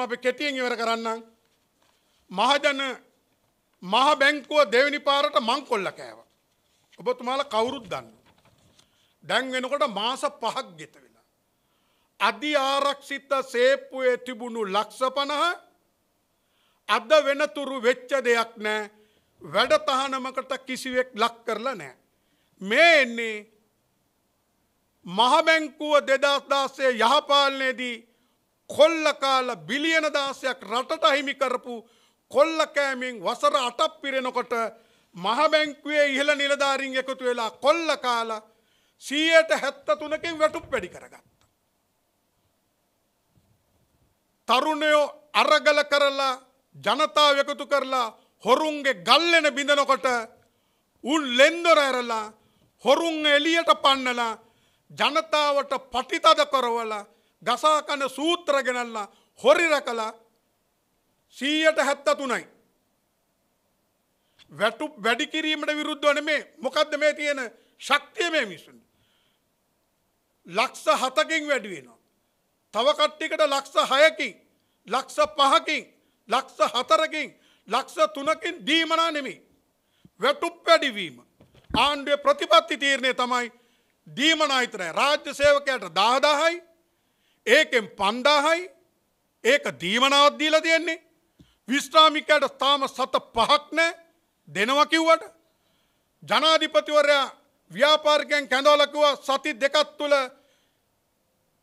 කාරණාව අපි කෙටියෙන් ඉවර කරන්නම්. මහජන මහ බැංකුව දෙවෙනි පාරට මං කොල්ල කෑවා. ඔබතුමාලා කවුරුත් දන්න. දැන් වෙනකොට මාස පහක් ගෙත වෙලා. අධි ආරක්ෂිත සේප්පුවේ තිබුණු ලක්ෂ පණහ අද වෙනතුරු වෙච්ච දෙයක් නෑ වැඩ තහනමකට කිසිවෙක් ලක් කරලා නෑ. මේ එන්නේ මහබැංකුව දෙදස් දාසේ යහපාලනයේදී කොල්ලකාල බිලියන දාසයක් රටට අහිමි කරපු කොල්ලකෑමින් වසර අටක් පිරෙනකොට මහබැංකුවේ ඉහළ නිලධාරින් එකතු වෙලා කොල්ල කාල සීයට හැත්ත තුනකින් වැටුප් වැඩි කරගත්ත. තරුණයෝ අරගල කරලා ජනතාව එකතු කරලා හොරුන්ගේ ගල්ලෙන බිඳනකොට උන් ලෙන්දොර ඇරලා හොරුන් එලියට පන්නලා ජනතාවට පටිතද කරවලා ගසාකන සූත්‍ර ගෙනල්ලා හොරිර කලා සීයට හැත්තතුනයි. වැටු වැඩිකිරීමට විරුද්ධවන මේ මොකක්ද මේ තියෙන ශක්තිය මේ මිසුන්. ලක්ස හතකින් වැඩිවෙනවා. තව කට්ටිකට ලක්ස හයකින් ලක්ස පහකින් ලක්ස හතරකින් ලක්ස තුනකින් දීමනා නෙමි. වැටුප් වැඩිවීම. ආණ්ඩුව ප්‍රතිපත්ති තීරණය තමයි දීමනායිතරය රාජ්‍ය සේවකයට දාදාහයි ඒකෙන් පණ්ඩාහයි ඒක දීමනාවත්දීල තියෙන්නේ විස්්‍රාමිකයට ස්ථාම සත පහක් නෑ දෙනවකිව්වට ජනාධිපතිවරයා ව්‍යාපාර්කයෙන් කැඳවලකුව සති දෙකත් තුළ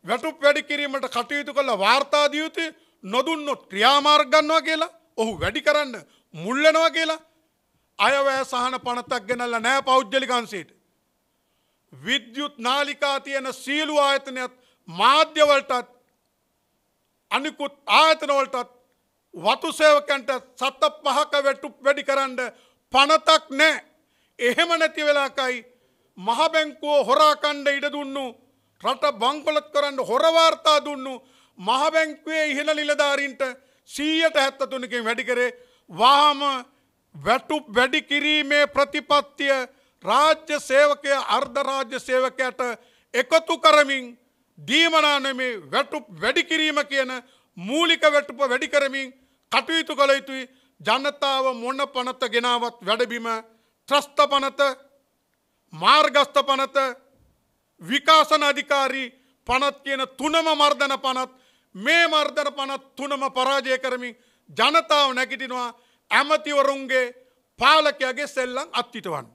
වැටුප වැඩි කිරීමට කටයුතු කළ වාර්තාදියුතු නොදුන්නොත් ක්‍රියාමාර්ගන්නවා කියලා ඔහු වැඩි කරන්න මුල්ලනවා කියලා අයවෑ සහන පනතක් ගෙනල්ල නෑ පෞද්ගලිකන්සේට. විද්‍යුත් නාලිකා තියෙන සීලු ආයතනයත් මාධ්‍යවලටත් අනිකුත් ආයතනවලටත් වතු සේවකන්ට සත පහක වැටු වැඩි කරන්න පනතක් නෑ. එහෙම නැති වෙලාකයි මහබැංකුව හොරාකණ්ඩ ඉඩ දුන්නු රට බංකොලත් කරන්න හොරවාර්තා දුන්නු මහබැංකුවේ ඉහළ නිලධාරීන්ට සීයට හැත්තතුනකින් වැඩිකරේ වාම වැටු වැඩි කිරීමේ ප්‍රතිපත්තිය රාජ්‍ය සේවකය අර්ධරාජ්‍ය සේවකයට එකතු කරමින් දීමනා නෙමේ වැටු වැඩි කිරීම කියන මූලික වැටුප වැඩි කරමින් කටයුතු කළ යුතුයි ජනතාව මොන්න පනත ගෙනාවත් වැඩබිම ත්‍රස්ථ පනත මාර්ගස්ථ පනත විකාසන අධිකාරී පනත් කියන තුනම මර්ධන පනත් මේ මර්ධන පනත් තුනම පරාජය කරමින් ජනතාව නැගිටිනවා ඇමතිවරුන්ගේ පාලකයාගේ සෙල්ලං අත්තිටවන්න.